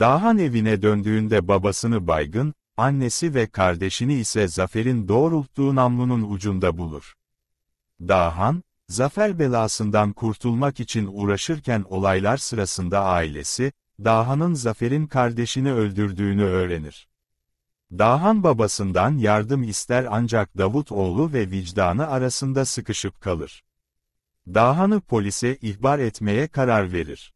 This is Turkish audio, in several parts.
Dahan evine döndüğünde babasını baygın, annesi ve kardeşini ise Zafer'in doğrulttuğu namlunun ucunda bulur. Dahan, Zafer belasından kurtulmak için uğraşırken olaylar sırasında ailesi, Dahan'ın Zafer'in kardeşini öldürdüğünü öğrenir. Dahan babasından yardım ister ancak Davut oğlu ve vicdanı arasında sıkışıp kalır. Dahan'ı polise ihbar etmeye karar verir.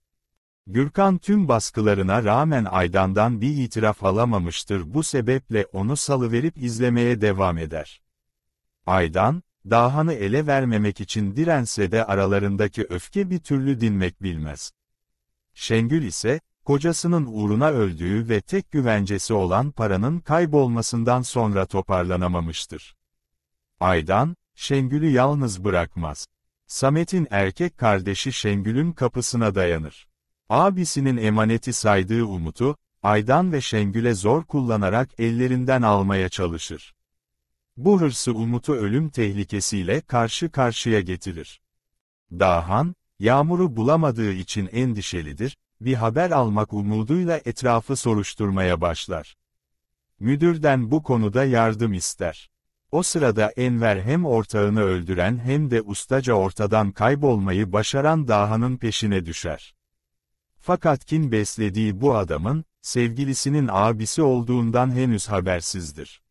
Gürkan tüm baskılarına rağmen Aydan'dan bir itiraf alamamıştır bu sebeple onu salıverip izlemeye devam eder. Aydan, Dahan'ı ele vermemek için dirense de aralarındaki öfke bir türlü dinmek bilmez. Şengül ise, kocasının uğruna öldüğü ve tek güvencesi olan paranın kaybolmasından sonra toparlanamamıştır. Aydan, Şengül'ü yalnız bırakmaz. Samet'in erkek kardeşi Şengül'ün kapısına dayanır. Abisinin emaneti saydığı Umut'u, Aydan ve Şengül'e zor kullanarak ellerinden almaya çalışır. Bu hırsı Umut'u ölüm tehlikesiyle karşı karşıya getirir. Dahan, yağmuru bulamadığı için endişelidir, bir haber almak umuduyla etrafı soruşturmaya başlar. Müdürden bu konuda yardım ister. O sırada Enver hem ortağını öldüren hem de ustaca ortadan kaybolmayı başaran Daha'nın peşine düşer. Fakat kin beslediği bu adamın, sevgilisinin abisi olduğundan henüz habersizdir.